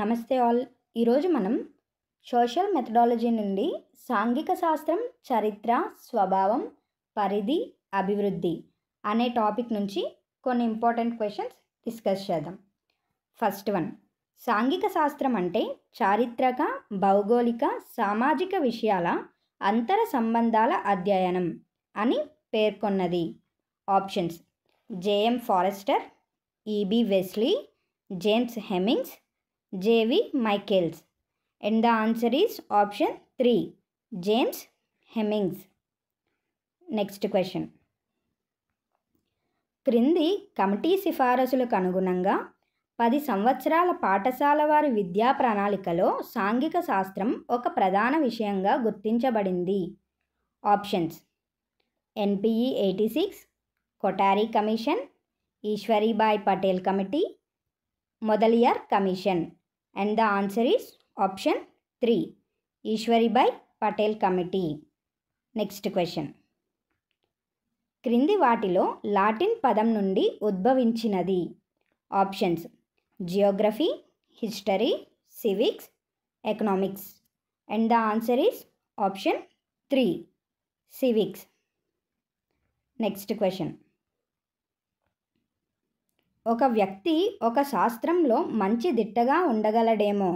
నమస్తే ఆల్ ఈరోజు మనం సోషల్ మెథడాలజీ నుండి సాంఘిక శాస్త్రం చరిత్ర స్వభావం పరిధి అభివృద్ధి అనే టాపిక్ నుంచి కొన్ని ఇంపార్టెంట్ క్వశ్చన్స్ డిస్కస్ చేద్దాం ఫస్ట్ వన్ సాంఘిక శాస్త్రం అంటే చారిత్రక భౌగోళిక సామాజిక విషయాల అంతర సంబంధాల అధ్యయనం అని పేర్కొన్నది options JM Forrester EB Wesley James Hemmings JV Michaels and the answer is option three James Hemmings next question క్రింది కమిటీ సిఫారసులకు అనుగుణంగా పది సంవత్సరాల పాఠశాల వారి విద్యా ప్రణాళికలో సాంఘిక శాస్త్రం ఒక ప్రధాన విషయంగా గుర్తించబడింది options NPE eighty six Kothari commission Ishwaribai Patel committee Mudaliar commission and the answer is option three Ishwaribai Patel committee next question క్రింది వాటిలో లాటిన్ పదం నుండి ఉద్భవించినది options geography history civics economics and the answer is option three civics next question ఒక వ్యక్తి ఒక శాస్త్రంలో మంచి దిట్టగా ఉండగలడేమో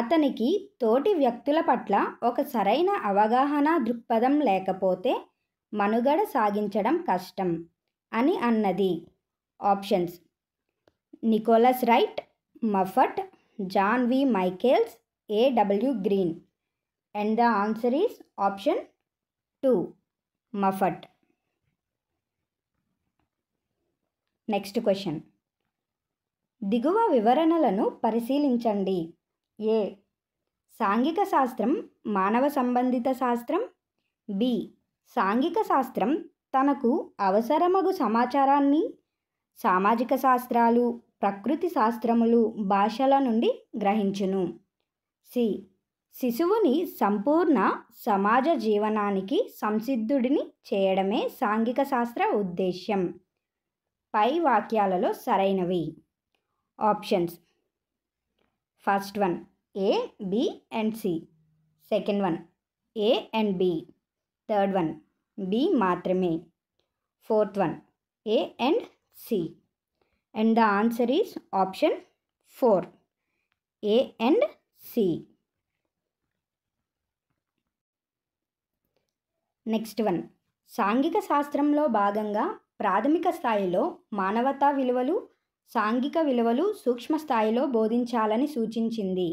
అతనికి తోటి వ్యక్తుల పట్ల ఒక సరైన అవగాహన దృక్పథం లేకపోతే మనుగడ సాగించడం కష్టం అని అన్నది options Nicholas Wright Moffat John V Michaels AW Green and the answer is option two Moffat next question దిగువ వివరణలను పరిశీలించండి ఏ సాంఘిక శాస్త్రం మానవ సంబంధిత శాస్త్రం బి సాంఘిక శాస్త్రం తనకు అవసరమగు సమాచారాన్ని సామాజిక శాస్త్రాలు ప్రకృతి శాస్త్రములు భాషల నుండి గ్రహించును సి శిశువుని సంపూర్ణ సమాజ జీవనానికి సంసిద్ధుడిని చేయడమే సాంఘిక శాస్త్ర ఉద్దేశ్యం పై వాక్యాలలో సరైనవి options first one A B and C second one A and B third one B మాత్రమే fourth one A and C and the answer is option four A and C next one సాంఘిక శాస్త్రంలో భాగంగా ప్రాథమిక స్థాయిలో మానవతా విలువలు సాంఘిక విలువలు సూక్ష్మ స్థాయిలో బోధించాలని సూచించింది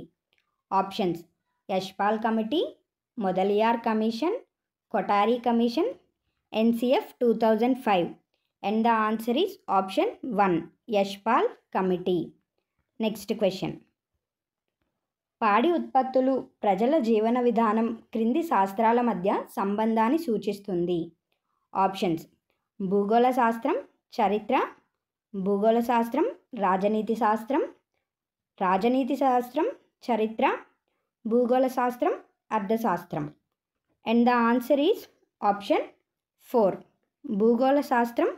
options Yashpal committee Mudaliar commission Kothari commission NCF two thousand five and the answer is option one Yashpal committee next question పాడి ఉత్పత్తులు ప్రజల జీవన విధానం క్రింది శాస్త్రాల మధ్య సంబంధాన్ని సూచిస్తుంది ఆప్షన్స్ భూగోళ శాస్త్రం చరిత్ర భూగోళ శాస్త్రం రాజనీతి శాస్త్రం రాజనీతి శాస్త్రం చరిత్ర భూగోళ శాస్త్రం అర్థశాస్త్రం and the answer is option four భూగోళ శాస్త్రం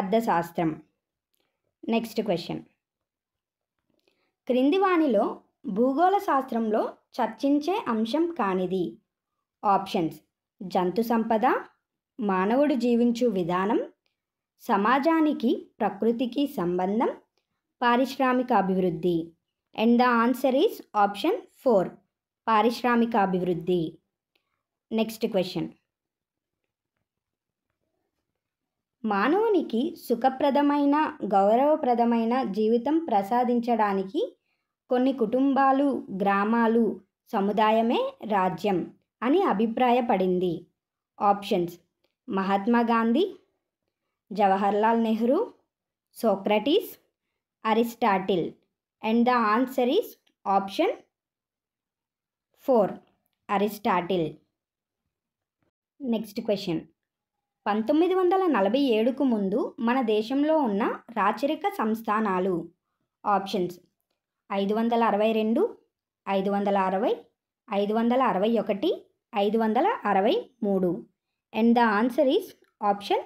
అర్థశాస్త్రం నెక్స్ట్ క్వశ్చన్ క్రింది వాణిలో భూగోళ శాస్త్రంలో చర్చించే అంశం కానిది ఆప్షన్స్ జంతు సంపద మానవుడు జీవించు విధానం సమాజానికి ప్రకృతికి సంబంధం పారిశ్రామిక అభివృద్ధి and the answer is option four పారిశ్రామిక అభివృద్ధి నెక్స్ట్ క్వశ్చన్ మానవునికి సుఖప్రదమైన గౌరవప్రదమైన జీవితం ప్రసాదించడానికి కొన్ని కుటుంబాలు గ్రామాలు సముదాయమే రాజ్యం అని అభిప్రాయపడింది options Mahatma Gandhi Jawaharlal Nehru Socrates Aristotle and the answer is option four Aristotle next question పంతొమ్మిది వందల నలభై ఏడుకు ముందు మన దేశంలో ఉన్న రాచరిక సంస్థానాలు ఆప్షన్స్ ఐదు వందల అరవై రెండు ఐదు వందల అరవై ఐదు వందల అరవై ఒకటి ఐదు వందల అరవై మూడు and the answer is option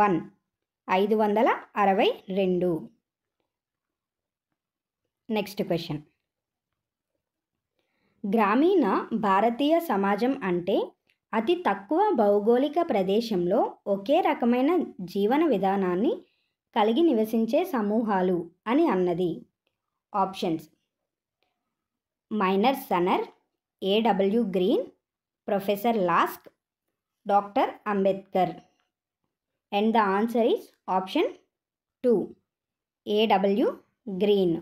one ఐదు వందల అరవై రెండు నెక్స్ట్ క్వశ్చన్ గ్రామీణ భారతీయ సమాజం అంటే అతి తక్కువ భౌగోళిక ప్రదేశంలో ఒకే రకమైన జీవన విధానాన్ని కలిగి నివసించే సమూహాలు అని అన్నది options Minor Sanner AW Green professor Laski doctor Ambedkar and the answer is option two AW Green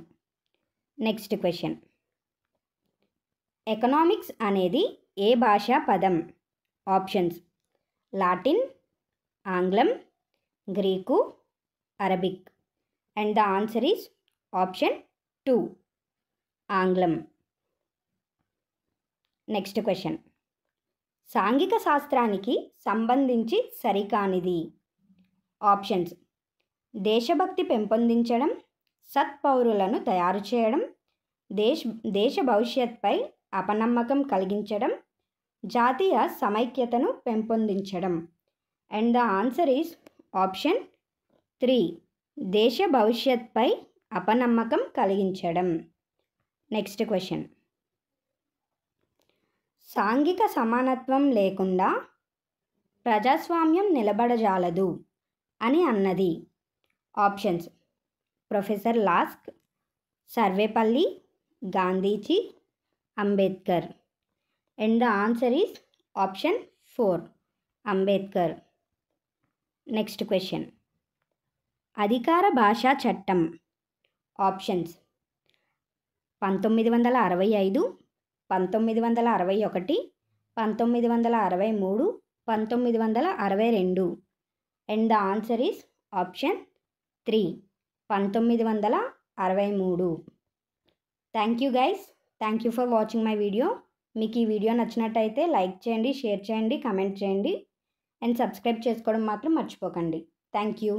next question economics అనేది ఏ భాషా పదం ఆప్షన్స్ లాటిన్ ఆంగ్లం Greek Arabic and the answer is option two ఆంగ్లం నెక్స్ట్ క్వశ్చన్ సాంఘిక శాస్త్రానికి సంబంధించి సరికానిది options దేశభక్తి పెంపొందించడం సత్పౌరులను తయారు చేయడం దేశ దేశ భవిష్యత్పై అపనమ్మకం కలిగించడం జాతీయ సమైక్యతను పెంపొందించడం and the answer is option three దేశ భవిష్యత్పై అపనమ్మకం కలిగించడం నెక్స్ట్ క్వశ్చన్ సాంఘిక సమానత్వం లేకుండా ప్రజాస్వామ్యం నిలబడజాలదు అని అన్నది options professor Laski Sarvepalli Gandhiji Ambedkar and the answer is option four Ambedkar next question అధికార భాషా చట్టం ఆప్షన్స్ పంతొమ్మిది వందల అరవై ఐదు పంతొమ్మిది వందల అరవై ఒకటి పంతొమ్మిది వందల అరవై మూడు పంతొమ్మిది వందల అరవై రెండు and the answer is option three పంతొమ్మిది వందల అరవై మూడు thank you guys thank you for watching my video మీకు ఈ వీడియో నచ్చినట్టయితే లైక్ చేయండి షేర్ చేయండి కమెంట్ చేయండి అండ్ సబ్స్క్రైబ్ చేసుకోవడం మాత్రం మర్చిపోకండి థ్యాంక్ యూ